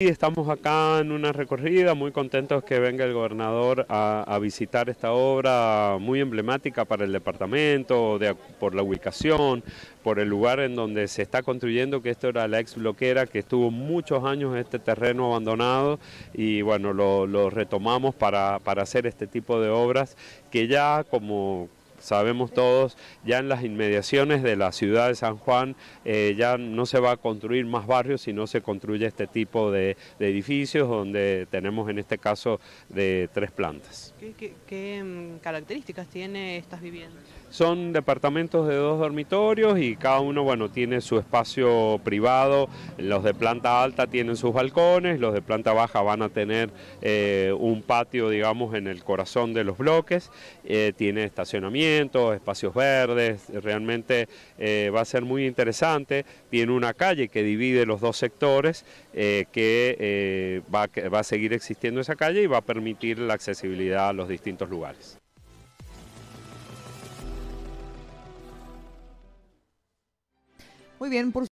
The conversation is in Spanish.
Estamos acá en una recorrida, muy contentos que venga el gobernador a, visitar esta obra muy emblemática para el departamento, por la ubicación, por el lugar en donde se está construyendo, que esto era la ex bloquera, que estuvo muchos años en este terreno abandonado y bueno, lo, retomamos para, para hacer este tipo de obras que ya como, Sabemos todos, ya en las inmediaciones de la ciudad de San Juan eh, ya no se va a construir más barrios, si no se construye este tipo de, edificios donde tenemos en este caso de tres plantas. ¿Qué, mm, características tiene estas viviendas? Son departamentos de dos dormitorios y cada uno bueno, tiene su espacio privado, los de planta alta tienen sus balcones, los de planta baja van a tener eh, un patio digamos en el corazón de los bloques, eh, tiene estacionamiento, espacios verdes, realmente eh, va a ser muy interesante. Tiene una calle que divide los dos sectores, eh, eh, que va, a seguir existiendo esa calle y va a permitir la accesibilidad a los distintos lugares. Muy bien, por